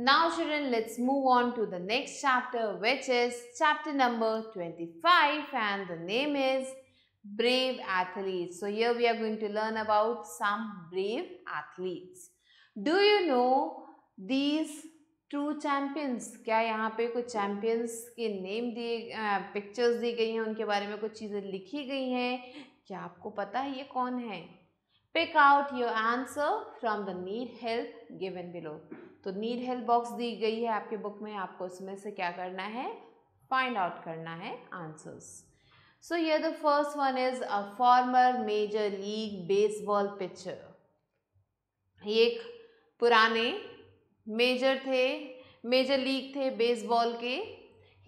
Now children, let's move on to the next chapter which is chapter number 25 and the name is Brave Athletes. So here we are going to learn about some brave athletes. Do you know these true champions? क्या यहाँ पे कुछ champions के name दिए pictures दी गई हैं उनके बारे में कुछ चीज़ें लिखी गई हैं क्या आपको पता है ये कौन है Pick out your answer from the need help given below. तो need help box दी गई है आपके बुक में आपको उसमें से क्या करना है find out करना है answers. So here the first one is a former major league baseball pitcher. ये एक पुराने मेजर थे मेजर लीग थे बेसबॉल के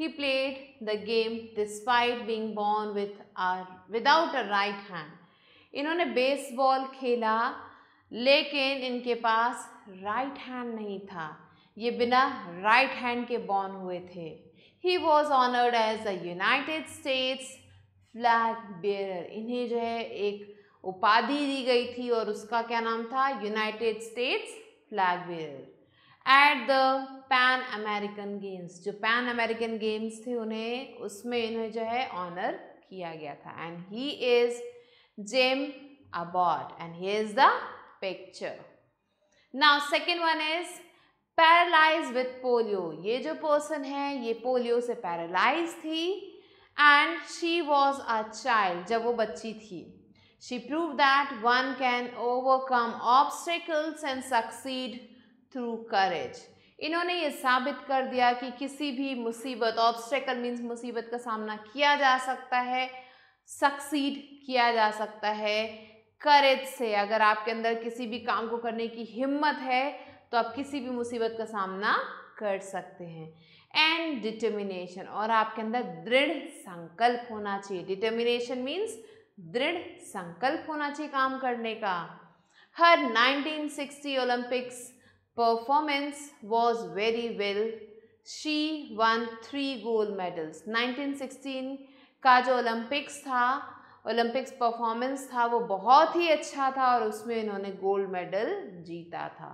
he played the game despite being born with a without a right hand इन्होंने baseball खेला लेकिन इनके पास राइट हैंड नहीं था ये बिना राइट हैंड के बॉर्न हुए थे he was honoured as a United States flag bearer इन्हें जो है एक उपाधि दी गई थी और उसका क्या नाम था United States flag bearer at the Pan American games जो पैन अमेरिकन गेम्स थे उन्हें उसमें इन्हें जो है ऑनर किया गया था and he is Jim Abbott and here is the picture. Now second one is paralyzed with polio. ये जो person है ये polio से paralyzed थी and she was a child जब वो बच्ची थी She proved that one can overcome obstacles and succeed through courage. इन्होंने ये साबित कर दिया कि किसी भी मुसीबत ऑब्स्टेकल मीन्स मुसीबत का सामना किया जा सकता है सक्सीड किया जा सकता है करेज से अगर आपके अंदर किसी भी काम को करने की हिम्मत है तो आप किसी भी मुसीबत का सामना कर सकते हैं एंड डिटर्मिनेशन और आपके अंदर दृढ़ संकल्प होना चाहिए डिटर्मिनेशन मीन्स दृढ़ संकल्प होना चाहिए काम करने का her 1960 Olympics performance was very well she won three gold medals 1916 का जो ओलंपिक्स था ओलंपिक्स परफॉर्मेंस था वो बहुत ही अच्छा था और उसमें इन्होंने गोल्ड मेडल जीता था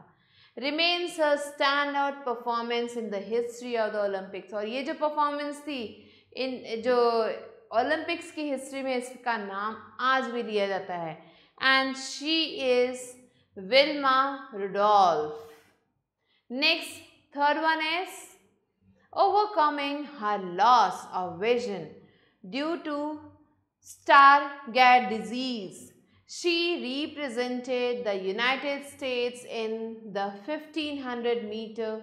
remains a stand out performance in the history of the Olympics और ये जो परफॉर्मेंस थी इन जो ओलंपिक्स की हिस्ट्री में इसका नाम आज भी लिया जाता है and she is Wilma Rudolph next third one is overcoming her loss of vision due to Stargardt disease. She represented the United States in the 1500 meter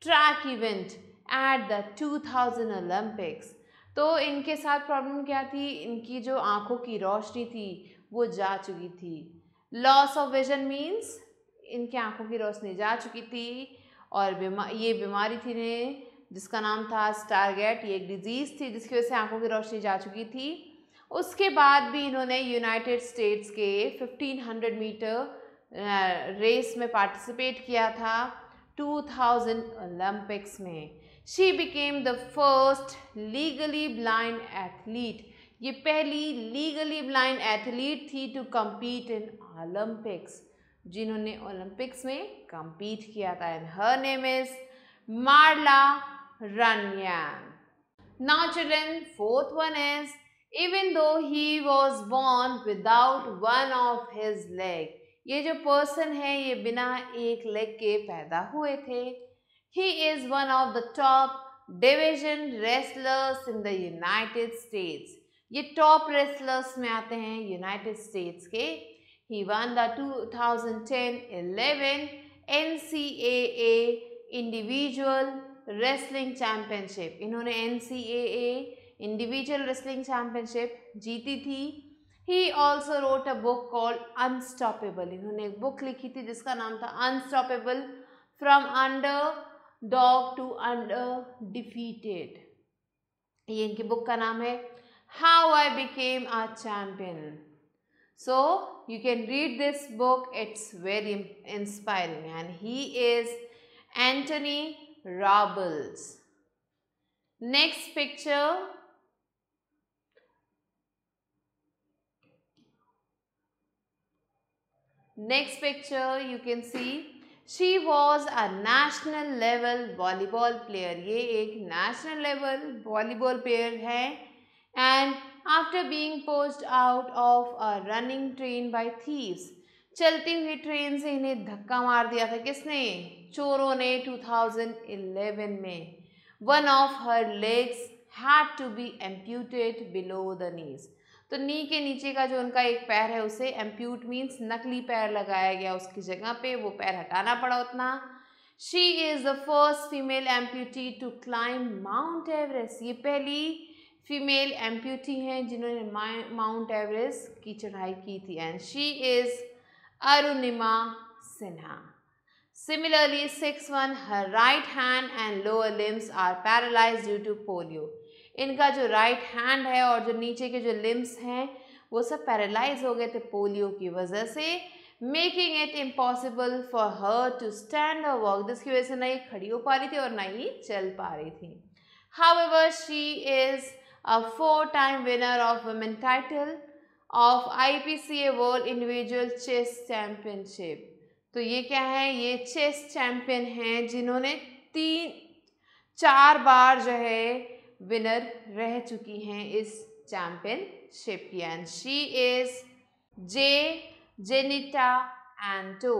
track event at the 2000 Olympics. तो इनके साथ problem क्या थी इनकी जो आंखों की रोशनी थी वो जा चुकी थी लॉस ऑफ विजन मीन्स इनकी आंखों की रोशनी जा चुकी थी और बीमा ये बीमारी थी इन्हें जिसका नाम था स्टारगेट ये एक डिजीज़ थी जिसकी वजह से आंखों की रोशनी जा चुकी थी उसके बाद भी इन्होंने यूनाइटेड स्टेट्स के 1500 मीटर रेस में पार्टिसिपेट किया था 2000 ओलंपिक्स में she became the first legally blind athlete ये पहली लीगली ब्लाइंड एथलीट थी टू कम्पीट इन ओलंपिक्स जिन्होंने ओलंपिक्स में कम्पीट किया था and her name is Marla Runyan. Now children, fourth one is, even though he was born without one of his leg. ये जो person है ये बिना एक leg के पैदा हुए थे He is one of the top division wrestlers in the United States. ये top wrestlers में आते हैं United States के He won the 2010-11 NCAA individual wrestling championship इन्होंने एन इंडिविजुअल रेसलिंग चैम्पियनशिप जीती थी he also wrote a book call unstoppable इन्होंने एक बुक लिखी थी जिसका नाम था unstoppable from underdog to undefeated ये इनकी बुक का नाम है how I became a champion so you can read this book it's very inspiring and he is Anthony rubbles Next picture. Next picture you can see she was a national level volleyball player. ye ek national level volleyball player hai and after being poached out of a running train by thieves चलती हुई train से इन्हें धक्का मार दिया था किसने चोरों ने 2011 में one of her legs had to be amputated below the knees तो नी के नीचे का जो उनका एक पैर है उसे एम्प्यूट मीन्स नकली पैर लगाया गया उसकी जगह पे वो पैर हटाना पड़ा उतना she is the first female amputee to climb Mount Everest ये पहली फीमेल एम्प्यूटी हैं जिन्होंने माउंट एवरेस्ट की चढ़ाई की थी and she is Arunima Sinha. Similarly, six one her right hand and lower limbs are paralyzed due to polio. इनका जो राइट right हैंड है और जो नीचे के जो लिम्स हैं वो सब पैरालाइज हो गए थे पोलियो की वजह से making it impossible for her to stand और वॉक जिसकी वजह से ना ही खड़ी हो पा रही थी और ना ही चल पा रही थी however she is a four time winner of women title ऑफ IPCA world individual chess championship तो ये क्या है ये चेस चैम्पियन हैं जिन्होंने तीन चार बार जो है विनर रह चुकी हैं इस चैम्पियनशिप की and she is J Jennitta Anto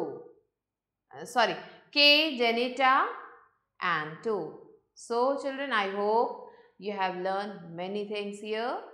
sorry K Jennitta Anto so children I hope you have learn many things things